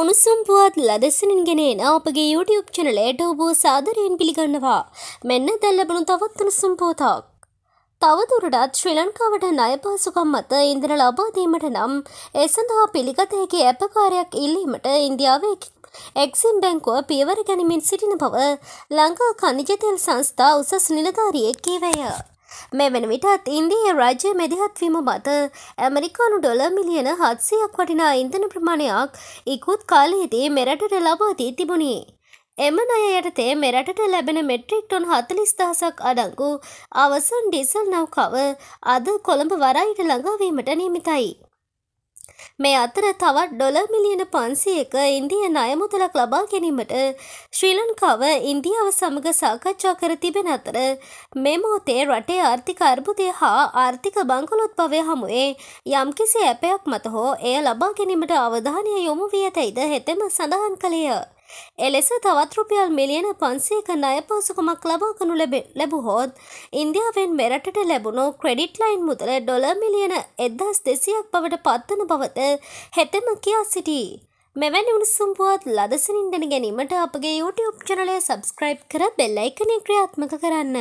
උණුසම්පුවත් ලදසනින් ගෙනෙන අපගේ YouTube චැනලයට ඔබ සාදරයෙන් පිළිගන්නවා. මෙන්න දැන් ලැබුණු තවත් උණුසම් පුවතක්. තවදුරටත් ශ්‍රී ලංකාවට ණය පහසුකම් මත ඉන්ධන ලබා දීමට නම් ඒ සඳහා පිළිගත හැකි අපකාරයක් ඉල්ලීමට ඉන්දියාවේ එක්සිම් බැංකුව පියවර ගැනීමෙන් සිටින බව ලංකා ඛනිජ තෙල් සංස්ථා උසස් නිලධාරියෙක් කීවේය. මේ වෙන විටත් ඉන්දීය රාජ්‍ය මැදිහත්වීම මත ඇමරිකානු ඩොල මිලියන හත්සයක් වටිනා ඉන්ධන ප්‍රමාණයක් ඉකුත් කාලයේදී මෙරටට ලබාදී තිබුණේ. එම අය යටතේ මෙරටට ලැබෙන මෙට්‍රික් ටොන් හතලිස් දහසක් අඩංගු අවසන් ඩිසල් නෞකාව අද කොළඹ වරයිට ළඟාවීමට නියමිතයි. මේ අතර තවත් ඩොල මිලියන පන්සියක ඉන්දිය නයමුදලක් ලබා ගැනීමට ශ්‍රී ලංකාව ඉන්දියාව සමඟ සාකච්ඡා කර තිබෙන අතර මේ මොහොතේ රටේ ආර්ථික අර්බුදය හා ආර්ථික බංකොලොත්භවය හමුවේ යම්කිසි ඇපයක් මත හෝ එය ලබා ගැනීමට අවධානය යොමු විය ඇතයිද හෙතෙම සඳහන් කළේය. එලෙස තවත් රුපියල් මිලියන 500ක ණය පහසුකමක් ලබා ගනු ලැබුවහොත් ඉන්දියාවෙන් මෙරටට ලැබුණු ක්‍රෙඩිට් ලයින් මුදල ඩොලර් මිලියන 1200ක් බවට පත්වන බවද හෙතෙම කියා සිටී. මෙවැනි උණුසුම් පුවත් ලදසනින් දැන ගැනීමට අපගේ YouTube චැනලය සබස්ක්‍රයිබ් කර බෙල්ලයිකනේ ක්‍රියාත්මක කරන්න.